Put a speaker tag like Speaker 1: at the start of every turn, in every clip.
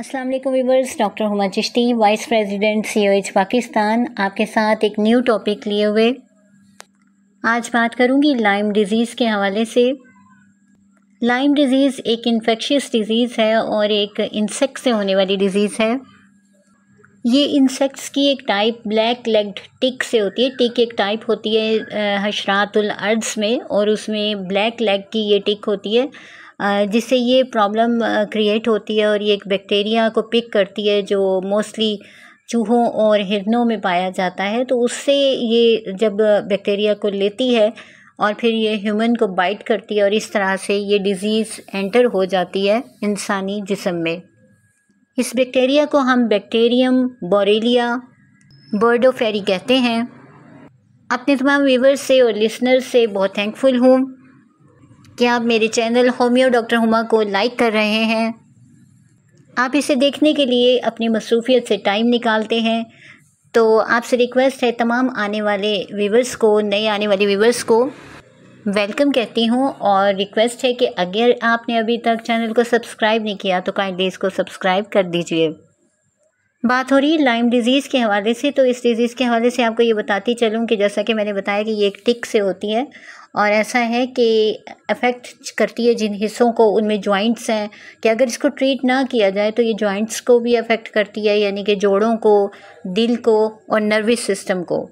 Speaker 1: अस्सलाम वालेकुम viewers doctor Huma Chishti vice president COH Pakistan आपके साथ एक न्यू टॉपिक लिए हुए आज बात करूंगी लाइम डिज़ीज़ के हवाले से लाइम डिज़ीज़ एक इन्फेक्शियस डिज़ीज़ है और एक इंसेक्ट से होने वाली डिज़ीज़ है ये इंसेक्ट्स की एक टाइप ब्लैक लेग्ड टिक से होती है टिक एक टाइप होती है हशरातुल अर्ज में और उसमें ब्लैक लेग की ये टिक होती है जिससे ये प्रॉब्लम क्रिएट होती है और ये एक बैक्टीरिया को पिक करती है जो मोस्टली चूहों और हिरनों में पाया जाता है तो उससे ये जब बैक्टीरिया को लेती है और फिर ये ह्यूमन को बाइट करती है और इस तरह से ये डिज़ीज़ एंटर हो जाती है इंसानी जिसम में इस बैक्टीरिया को हम बैक्टीरियम बोरेलिया बर्डोफेरी कहते हैं अपने तमाम व्यूवर्स से और लिसनर्स से बहुत थैंकफुल हूँ क्या आप मेरे चैनल होम्यो डॉक्टर हुमा को लाइक कर रहे हैं आप इसे देखने के लिए अपनी मसरूफियत से टाइम निकालते हैं तो आपसे रिक्वेस्ट है तमाम आने वाले व्यूवर्स को नए आने वाले व्यूवर्स को वेलकम कहती हूँ और रिक्वेस्ट है कि अगर आपने अभी तक चैनल को सब्सक्राइब नहीं किया तो काइंडली इसको सब्सक्राइब कर दीजिए बात हो रही है लाइम डिज़ीज़ के हवाले से तो इस डिज़ीज़ के हवाले से आपको ये बताती चलूँ कि जैसा कि मैंने बताया कि ये एक टिक से होती है और ऐसा है कि अफेक्ट करती है जिन हिस्सों को उनमें जॉइंट्स हैं कि अगर इसको ट्रीट ना किया जाए तो ये जॉइंट्स को भी अफेक्ट करती है यानी कि जोड़ों को दिल को और नर्वस सिस्टम को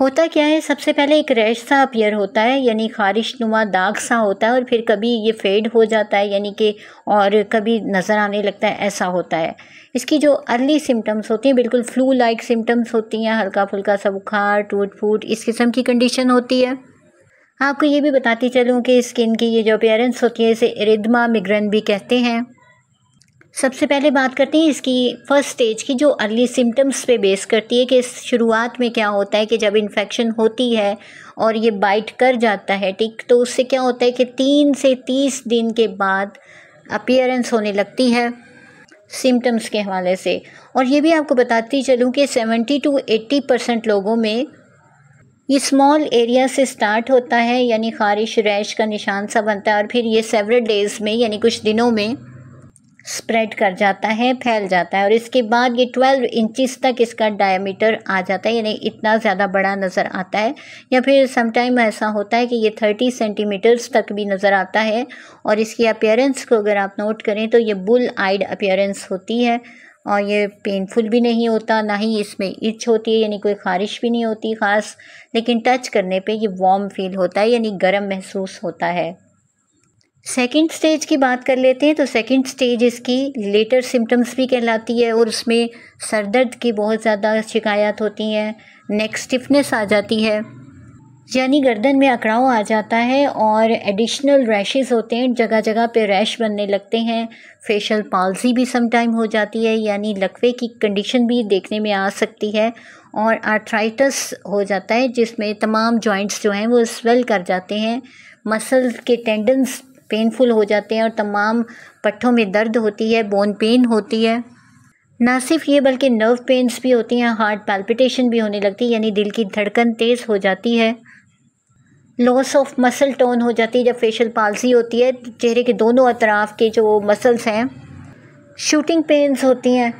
Speaker 1: होता क्या है सबसे पहले एक रैश सा अपीयर होता है यानी खारिश नुमा दाग सा होता है और फिर कभी ये फेड हो जाता है यानी कि और कभी नज़र आने लगता है ऐसा होता है इसकी जो अर्ली सिम्टम्स होती हैं बिल्कुल फ्लू लाइक सिम्टम्स होती हैं हल्का फुल्का सा बुखार टूट फूट इस किस्म की कंडीशन होती है आपको ये भी बताती चलूँ कि स्किन की ये जो अपेयरेंस होती है इसे रिदमा मिग्रेन भी कहते हैं सबसे पहले बात करते हैं इसकी फर्स्ट स्टेज की जो अर्ली सिम्टम्स पे बेस करती है कि शुरुआत में क्या होता है कि जब इन्फेक्शन होती है और ये बाइट कर जाता है टिक तो उससे क्या होता है कि तीन से तीस दिन के बाद अपियरेंस होने लगती है सिम्टम्स के हवाले से और ये भी आपको बताती चलूँ कि सेवेंटी टू एट्टी परसेंट लोगों में ये स्मॉल एरिया से स्टार्ट होता है यानी खारिश रैश का निशान सा बनता है और फिर ये सेवरल डेज़ में यानी कुछ दिनों में स्प्रेड कर जाता है फैल जाता है और इसके बाद ये ट्वेल्व इंचिस तक इसका डायमीटर आ जाता है यानी इतना ज़्यादा बड़ा नज़र आता है या फिर समटाइम ऐसा होता है कि ये थर्टी सेंटीमीटर्स तक भी नज़र आता है और इसकी अपेयरेंस को अगर आप नोट करें तो ये बुल आइड अपेयरेंस होती है और ये पेनफुल भी नहीं होता ना ही इसमें इच होती है यानी कोई ख़ारिश भी नहीं होती ख़ास लेकिन टच करने पे ये वार्म फील होता है यानी गर्म महसूस होता है सेकंड स्टेज की बात कर लेते हैं तो सेकंड स्टेज इसकी लेटर सिम्टम्स भी कहलाती है और उसमें सर दर्द की बहुत ज़्यादा शिकायत होती है नेक स्टिफनेस आ जाती है यानी गर्दन में अकड़ाव आ जाता है और एडिशनल रैशेस होते हैं जगह जगह पे रैश बनने लगते हैं फेशियल पालसी भी समटाइम हो जाती है यानी लकवे की कंडीशन भी देखने में आ सकती है और आर्थराइटस हो जाता है जिसमें तमाम जॉइंट्स जो हैं वो स्वेल कर जाते हैं मसल के टेंडन्स पेनफुल हो जाते हैं और तमाम पट्ठों में दर्द होती है बोन पेन होती है ना सिर्फ ये बल्कि नर्व पेंस भी होती हैं हार्ट पैल्पिटेशन भी होने लगती है यानी दिल की धड़कन तेज़ हो जाती है लॉस ऑफ मसल टोन हो जाती है जब फेशियल पालसी होती है चेहरे के दोनों अतराफ़ के जो मसल्स हैं शूटिंग पेंस होती हैं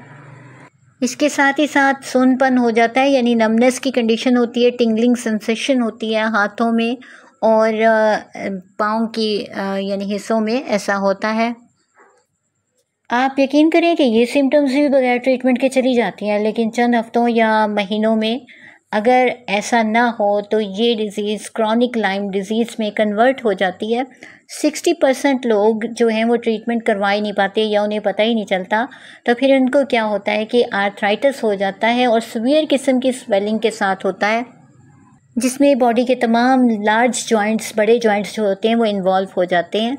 Speaker 1: इसके साथ ही साथ सुनपन हो जाता है यानी नमनेस की कंडीशन होती है टिंगलिंग सेंसेशन होती है हाथों में और पाँव की यानी हिस्सों में ऐसा होता है आप यकीन करें कि ये सिम्टम्स भी बगैर ट्रीटमेंट के चली जाती हैं लेकिन चंद हफ्तों या महीनों में अगर ऐसा ना हो तो ये डिज़ीज़ क्रॉनिक लाइम डिज़ीज़ में कन्वर्ट हो जाती है सिक्सटी परसेंट लोग जो हैं वो ट्रीटमेंट करवा ही नहीं पाते या उन्हें पता ही नहीं चलता तो फिर उनको क्या होता है कि आर्थराइटिस हो जाता है और सवियर किस्म की स्वेलिंग के साथ होता है जिसमें बॉडी के तमाम लार्ज जॉइंट्स बड़े जॉइंट्स जो होते हैं वो इन्वॉल्व हो जाते हैं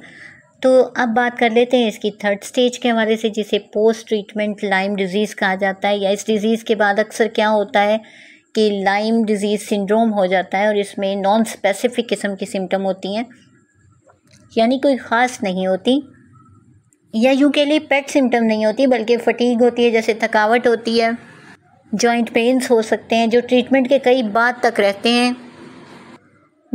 Speaker 1: तो अब बात कर लेते हैं इसकी थर्ड स्टेज के हवाले से जिसे पोस्ट ट्रीटमेंट लाइम डिज़ीज़ कहा जाता है या इस डिज़ीज़ के बाद अक्सर क्या होता है कि लाइम डिज़ीज़ सिंड्रोम हो जाता है और इसमें नॉन स्पेसिफिक किस्म की सिम्टम होती हैं यानी कोई ख़ास नहीं होती या यूँ के लिए पेट सिम्टम नहीं होती बल्कि फ़टीक होती है जैसे थकावट होती है जॉइंट पेन्स हो सकते हैं जो ट्रीटमेंट के कई बाद तक रहते हैं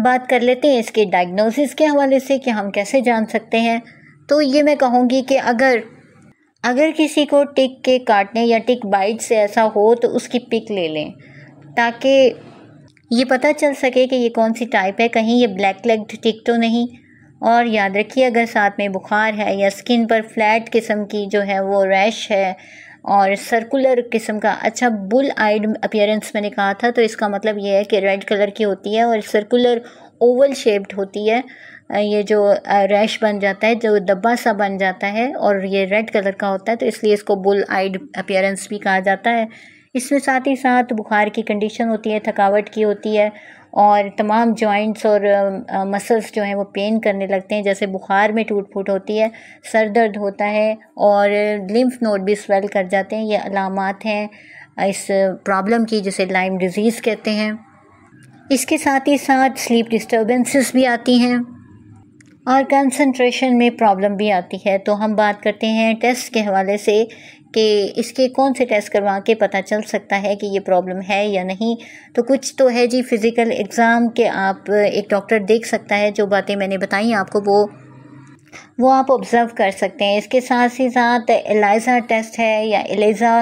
Speaker 1: बात कर लेते हैं इसके डायग्नोसिस के हवाले से कि हम कैसे जान सकते हैं तो ये मैं कहूँगी कि अगर अगर किसी को टिक के काटने या टिक बाइट से ऐसा हो तो उसकी पिक ले लें ताकि ये पता चल सके कि ये कौन सी टाइप है कहीं ये ब्लैक लेग्ड टिक तो नहीं और याद रखिए अगर साथ में बुखार है या स्किन पर फ्लैट किस्म की जो है वो रैश है और सर्कुलर किस्म का अच्छा बुल आइड अपियरेंस मैंने कहा था तो इसका मतलब ये है कि रेड कलर की होती है और सर्कुलर ओवल शेप्ड होती है ये जो रैश बन जाता है जो दब्बा सा बन जाता है और ये रेड कलर का होता है तो इसलिए इसको बुल आइड अपियरेंस भी कहा जाता है इसमें साथ ही साथ बुखार की कंडीशन होती है थकावट की होती है और तमाम जॉइंट्स और मसल्स जो हैं वो पेन करने लगते हैं जैसे बुखार में टूट फूट होती है सर दर्द होता है और लिम्फ नोड भी स्वेल कर जाते हैं ये अलामत हैं इस प्रॉब्लम की जिसे लाइम डिज़ीज़ कहते हैं इसके साथ ही साथ स्लीप डिस्टर्बेंसेस भी आती हैं और कंसंट्रेशन में प्रॉब्लम भी आती है तो हम बात करते हैं टेस्ट के हवाले से कि इसके कौन से टेस्ट करवा के पता चल सकता है कि ये प्रॉब्लम है या नहीं तो कुछ तो है जी फ़िज़िकल एग्ज़ाम के आप एक डॉक्टर देख सकता है जो बातें मैंने बताई आपको वो वो आप ऑब्ज़र्व कर सकते हैं इसके साथ ही साथ एलाइजा टेस्ट है या एलिज़ा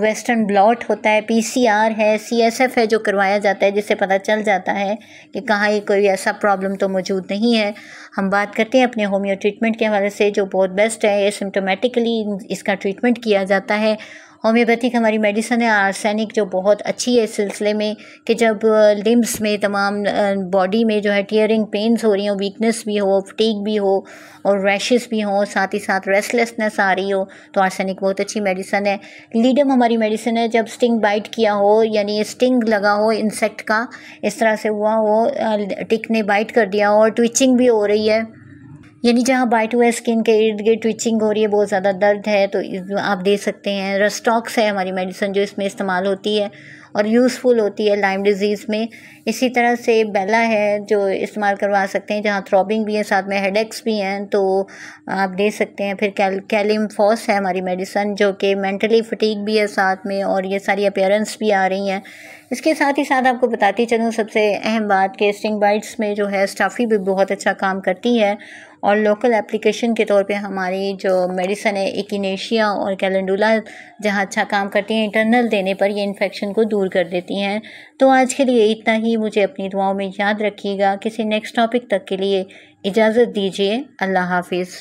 Speaker 1: वेस्टर्न ब्लॉट होता है पीसीआर है सीएसएफ है जो करवाया जाता है जिससे पता चल जाता है कि कहाँ ये कोई ऐसा प्रॉब्लम तो मौजूद नहीं है हम बात करते हैं अपने होम्यो ट्रीटमेंट के हवाले से जो बहुत बेस्ट है ये सिम्टोमेटिकली इसका ट्रीटमेंट किया जाता है होम्योपैथिक हमारी मेडिसन है आर्सैनिक जो बहुत अच्छी है इस सिलसिले में कि जब लिम्स में तमाम बॉडी में जो है टीयरिंग पेन्स हो रही हो वीकनेस भी हो फटीक भी हो और रैशेस भी हों साथ ही साथ रेस्टलेसनेस आ रही हो तो आर्सैनिक बहुत अच्छी मेडिसन है लीडम हमारी मेडिसन है जब स्टिंग बाइट किया हो यानी स्टिंग लगा हो इंसेक्ट का इस तरह से हुआ हो टिक ने बाइट कर दिया हो और ट्विचिंग भी हो रही है यानी जहाँ बाइट हुआ स्किन के इर्द गिर्द ट्विचिंग हो रही है बहुत ज़्यादा दर्द है तो आप दे सकते हैं रस्टॉक्स है हमारी मेडिसिन जो इसमें इस्तेमाल होती है और यूज़फुल होती है लाइम डिज़ीज़ में इसी तरह से बेला है जो इस्तेमाल करवा सकते हैं जहाँ थ्रॉबिंग भी है साथ में हेडेक्स भी हैं तो आप दे सकते हैं फिर कैल कैलिम फॉस है हमारी मेडिसन जो कि मेंटली फटीक भी है साथ में और ये सारी अपेयरेंस भी आ रही हैं इसके साथ ही साथ आपको बताती चलूँ सबसे अहम बात कि स्टिंग बाइट्स में जो है स्टाफी भी बहुत अच्छा काम करती है और लोकल एप्लीकेशन के तौर पे हमारी जो मेडिसन है एकिनेशिया और कैलेंडुला जहाँ अच्छा काम करती है इंटरनल देने पर यह इन्फेक्शन को दूर दूर कर देती हैं तो आज के लिए इतना ही मुझे अपनी दुआओं में याद रखिएगा किसी नेक्स्ट टॉपिक तक के लिए इजाज़त दीजिए अल्लाह हाफिज़